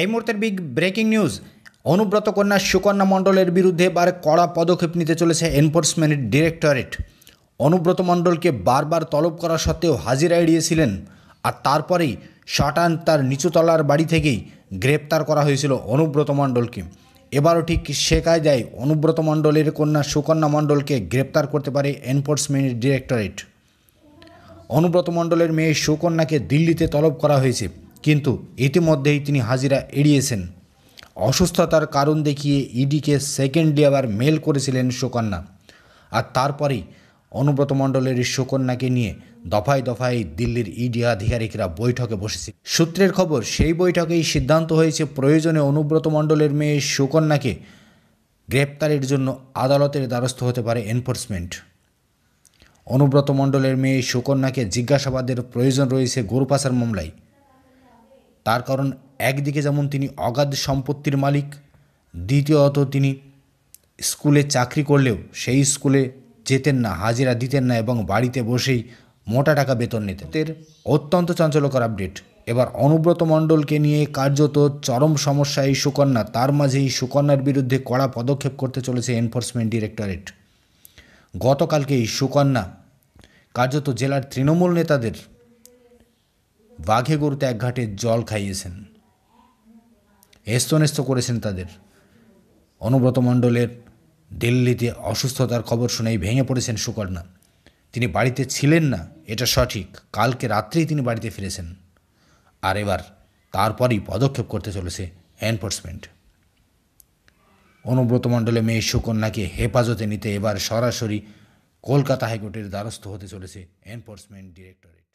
এই মুহূর্তের big breaking news Anubrata কন্যা সুকন্যা মণ্ডলের বিরুদ্ধে এবার কড়া পদক্ষেপ নিতে চলেছে এনফোর্সমেন্ট ডিরেক্টরেট অনুব্রত মণ্ডলকে বারবার তলব করা সত্ত্বেও হাজিরা এড়িয়েছিলেন আর তারপরেই শটান তার নিচুতলার বাড়ি থেকেই গ্রেপ্তার করা হয়েছিল অনুব্রত মণ্ডলকে এবারও ঠিক সে কায়দায় অনুব্রত মণ্ডলের কন্যা সুকন্যা মণ্ডলকে গ্রেপ্তার করতে পারে এনফোর্সমেন্ট ডিরেক্টরেট অনুব্রত মণ্ডলের মেয়ে সুকন্যাকে দিল্লিতে তলব করা হয়েছে কিন্তু ইতিমধ্যেই তিনি হাজিরা এড়িয়েছেন অসুস্থতার কারণ দেখিয়ে ইডিকে সেকেন্ডলি আবার মেল করেছিলেন সুকন্যা আর তারপরেই অনুব্রত মণ্ডলের সুকন্যাকে নিয়ে দফায় দফায় দিল্লির ইডি আধিকারিকরা বৈঠকে বসেছে সূত্রের খবর সেই বৈঠকেই সিদ্ধান্ত হয়েছে প্রয়োজনে অনুব্রত মণ্ডলের মেয়ে সুকন্যাকে গ্রেপ্তারের জন্য আদালতের দ্বারস্থ হতে পারে এনফোর্সমেন্ট অনুব্রত মণ্ডলের মেয়ে সুকন্যাকে জিজ্ঞাসাবাদের প্রয়োজন রয়েছে গরুপাসার মামলায় তার কারণ একদিকে যেমন তিনি অগাধ সম্পত্তির মালিক দ্বিতীয়ত তিনি স্কুলে চাকরি করলেও সেই স্কুলে যেতেন না হাজিরা দিতেন না এবং বাড়িতে বসেই মোটা টাকা বেতন নিতেন এর অত্যন্ত চাঞ্চল্যকর আপডেট এবার অনুব্রত মণ্ডলকে নিয়ে কার্যত চরম সমস্যা এই সুকন্যা তার মাঝেই সুকন্যার বিরুদ্ধে কড়া পদক্ষেপ করতে চলেছে এনফোর্সমেন্ট ডিরেক্টরেট গতকালকে এই সুকন্যা কার্যত জেলার তৃণমূল নেতাদের বাঘে গরুতে এক ঘাটে জল খাইয়েছেন হেস্তনেস্ত করেছেন তাদের অনুব্রত মণ্ডলের দিল্লিতে অসুস্থতার খবর শুনেই ভেঙে পড়েছেন সুকর্ণা তিনি বাড়িতে ছিলেন না এটা সঠিক কালকে রাত্রেই তিনি বাড়িতে ফিরেছেন আর এবার তারপরই পদক্ষেপ করতে চলেছে এনফোর্সমেন্ট অনুব্রত মণ্ডলে মেয়ে সুকন্যাকে হেফাজতে নিতে এবার সরাসরি কলকাতা হাইকোর্টের দ্বারস্থ হতে চলেছে এনফোর্সমেন্ট ডিরেক্টরেট